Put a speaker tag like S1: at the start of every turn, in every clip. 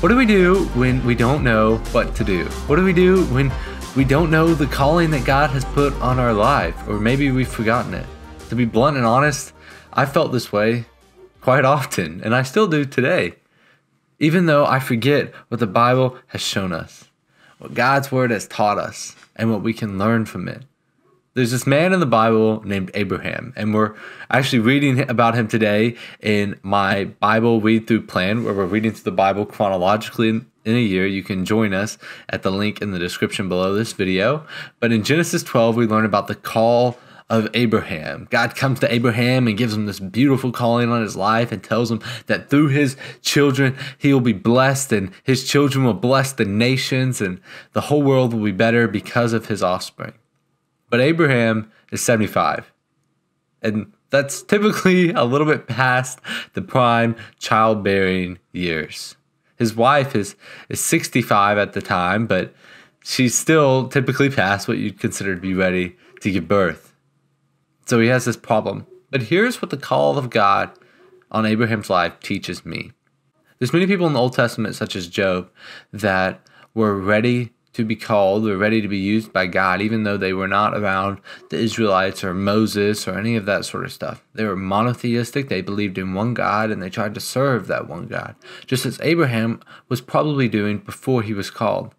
S1: What do we do when we don't know what to do? What do we do when we don't know the calling that God has put on our life, or maybe we've forgotten it? To be blunt and honest, I felt this way quite often, and I still do today, even though I forget what the Bible has shown us, what God's Word has taught us, and what we can learn from it there's this man in the Bible named Abraham, and we're actually reading about him today in my Bible read through plan, where we're reading through the Bible chronologically in, a year. You can join us at the link in the description below this video. But in Genesis 12, we learn about the call of Abraham. God comes to Abraham and gives him this beautiful calling on his life and tells him that through his children he will be blessed and his children will bless the nations and the whole world will be better because of his offspring but Abraham is 75. And that's typically a little bit past the prime childbearing years. His wife is, is 65 at the time, but she's still typically past what you'd consider to be ready to give birth. So he has this problem. But here's what the call of God on Abraham's life teaches me. There's many people in the Old Testament, such as Job, that were ready to be called were ready to be used by God, even though they were not around the Israelites or Moses or any of that sort of stuff. They were monotheistic, they believed in one God, and they tried to serve that one God, just as Abraham was probably doing before he was called.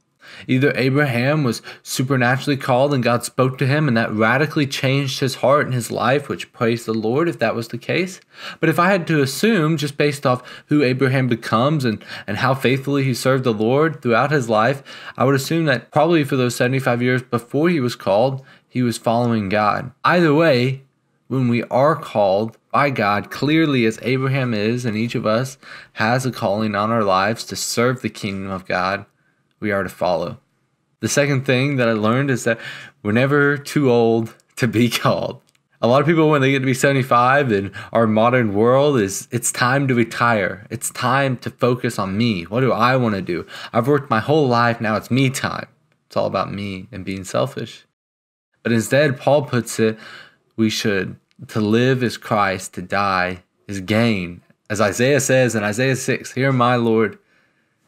S1: Either Abraham was supernaturally called and God spoke to him, and that radically changed his heart and his life, which praise the Lord if that was the case. But if I had to assume, just based off who Abraham becomes and, and how faithfully he served the Lord throughout his life, I would assume that probably for those 75 years before he was called, he was following God. Either way, when we are called by God, clearly as Abraham is, and each of us has a calling on our lives to serve the kingdom of God, we are to follow. The second thing that I learned is that we're never too old to be called. A lot of people, when they get to be 75 in our modern world, is it's time to retire. It's time to focus on me. What do I want to do? I've worked my whole life. Now it's me time. It's all about me and being selfish. But instead, Paul puts it, we should to live is Christ, to die is gain. As Isaiah says in Isaiah 6, Hear my Lord,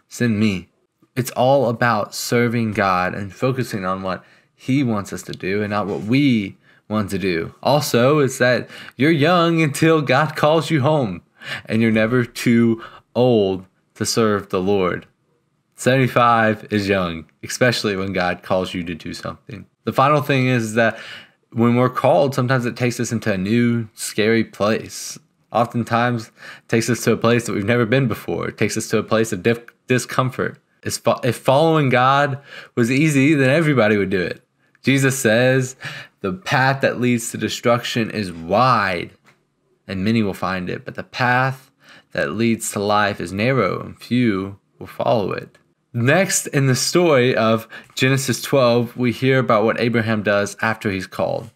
S1: send me. It's all about serving God and focusing on what He wants us to do and not what we want to do. Also, it's that you're young until God calls you home and you're never too old to serve the Lord. 75 is young, especially when God calls you to do something. The final thing is that when we're called, sometimes it takes us into a new, scary place. Oftentimes, it takes us to a place that we've never been before. It takes us to a place of dif- discomfort. If following God was easy, then everybody would do it. Jesus says, The path that leads to destruction is wide, and many will find it, but the path that leads to life is narrow, and few will follow it. Next, in the story of Genesis 12, we hear about what Abraham does after he's called.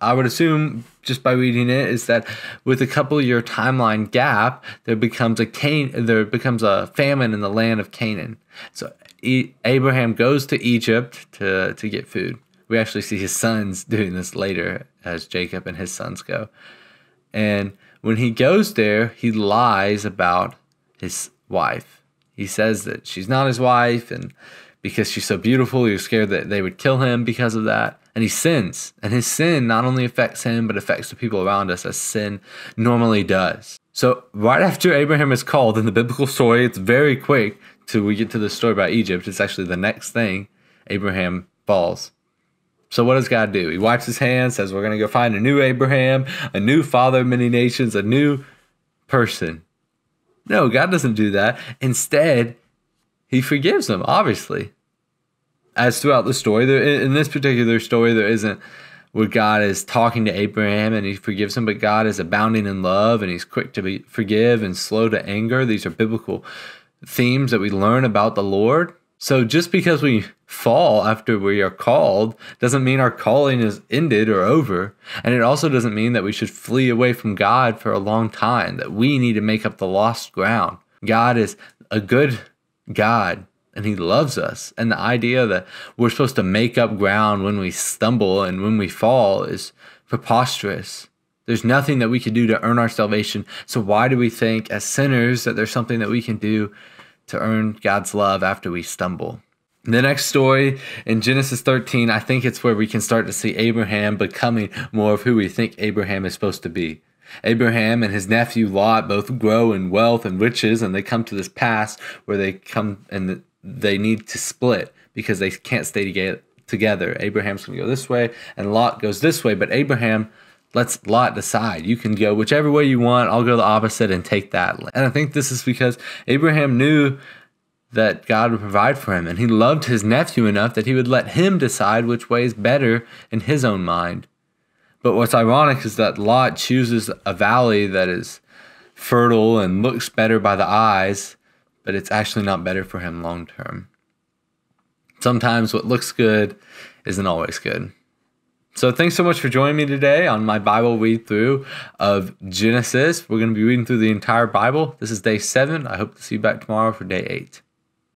S1: I would assume just by reading it is that with a couple year timeline gap, there becomes a Can- there becomes a famine in the land of Canaan. So e- Abraham goes to Egypt to to get food. We actually see his sons doing this later as Jacob and his sons go. And when he goes there, he lies about his wife. He says that she's not his wife and because she's so beautiful, he was scared that they would kill him because of that and he sins. And his sin not only affects him, but affects the people around us as sin normally does. So, right after Abraham is called in the biblical story, it's very quick till we get to the story about Egypt. It's actually the next thing Abraham falls. So, what does God do? He wipes his hands, says, We're going to go find a new Abraham, a new father of many nations, a new person. No, God doesn't do that. Instead, he forgives him. obviously as throughout the story, there in this particular story, there isn't where God is talking to Abraham and he forgives him, but God is abounding in love and he's quick to be, forgive and slow to anger. These are biblical themes that we learn about the Lord. So just because we fall after we are called doesn't mean our calling is ended or over. And it also doesn't mean that we should flee away from God for a long time, that we need to make up the lost ground. God is a good God and he loves us. And the idea that we're supposed to make up ground when we stumble and when we fall is preposterous. There's nothing that we can do to earn our salvation. So, why do we think as sinners that there's something that we can do to earn God's love after we stumble? The next story in Genesis 13, I think it's where we can start to see Abraham becoming more of who we think Abraham is supposed to be. Abraham and his nephew Lot both grow in wealth and riches, and they come to this pass where they come and they need to split because they can't stay together Abraham's going to go this way and Lot goes this way, but Abraham lets Lot decide. You can go whichever way you want. I'll go the opposite and take that. And I think this is because Abraham knew that God would provide for him and he loved his nephew enough that he would let him decide which way is better in his own mind. But what's ironic is that Lot chooses a valley that is fertile and looks better by the eyes but it's actually not better for him long term. Sometimes what looks good isn't always good. So, thanks so much for joining me today on my Bible read through of Genesis. We're going to be reading through the entire Bible. This is day seven. I hope to see you back tomorrow for day eight.